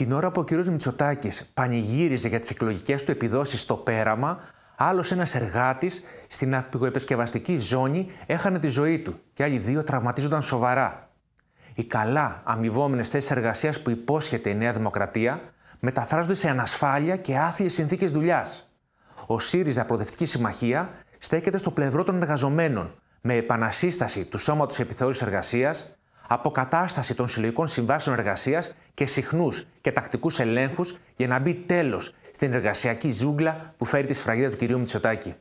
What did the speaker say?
Την ώρα που ο κ. Μητσοτάκης πανηγύριζε για τις εκλογικές του επιδόσεις στο Πέραμα, άλλος ένας εργάτης στην αυτοεπεσκευαστική ζώνη έχανε τη ζωή του και άλλοι δύο τραυματίζονταν σοβαρά. Οι καλά αμοιβόμενες θέσεις εργασίας που υπόσχεται η Νέα Δημοκρατία μεταφράζονται σε ανασφάλεια και άθιες συνθήκες δουλειάς. Ο ΣΥΡΙΖΑ Προοδευτική Συμμαχία στέκεται στο πλευρό των εργαζομένων με επανασύσταση του σώματος Επιθεώρησης εργασίας, αποκατάσταση των συλλογικών συμβάσεων εργασίας και συχνούς και τακτικούς ελέγχους για να μπει τέλος στην εργασιακή ζούγκλα που φέρει τη σφραγίδα του κυρίου Μητσοτάκη.